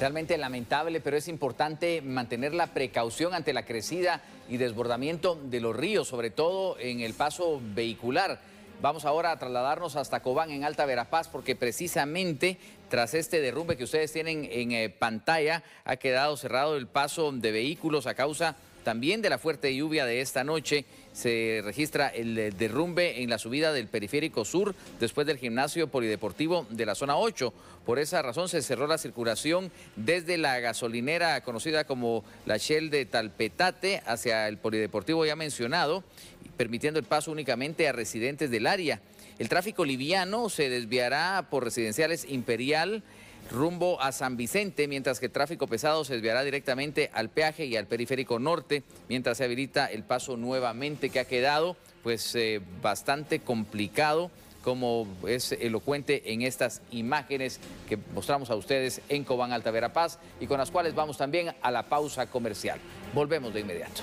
Realmente lamentable, pero es importante mantener la precaución ante la crecida y desbordamiento de los ríos, sobre todo en el paso vehicular. Vamos ahora a trasladarnos hasta Cobán en Alta Verapaz porque precisamente tras este derrumbe que ustedes tienen en eh, pantalla ha quedado cerrado el paso de vehículos a causa de también de la fuerte lluvia de esta noche se registra el eh, derrumbe en la subida del periférico sur después del gimnasio polideportivo de la zona 8. Por esa razón se cerró la circulación desde la gasolinera conocida como la Shell de Talpetate hacia el polideportivo ya mencionado permitiendo el paso únicamente a residentes del área. El tráfico liviano se desviará por residenciales Imperial rumbo a San Vicente, mientras que el tráfico pesado se desviará directamente al peaje y al periférico norte, mientras se habilita el paso nuevamente que ha quedado pues eh, bastante complicado como es elocuente en estas imágenes que mostramos a ustedes en Cobán Alta Verapaz y con las cuales vamos también a la pausa comercial. Volvemos de inmediato.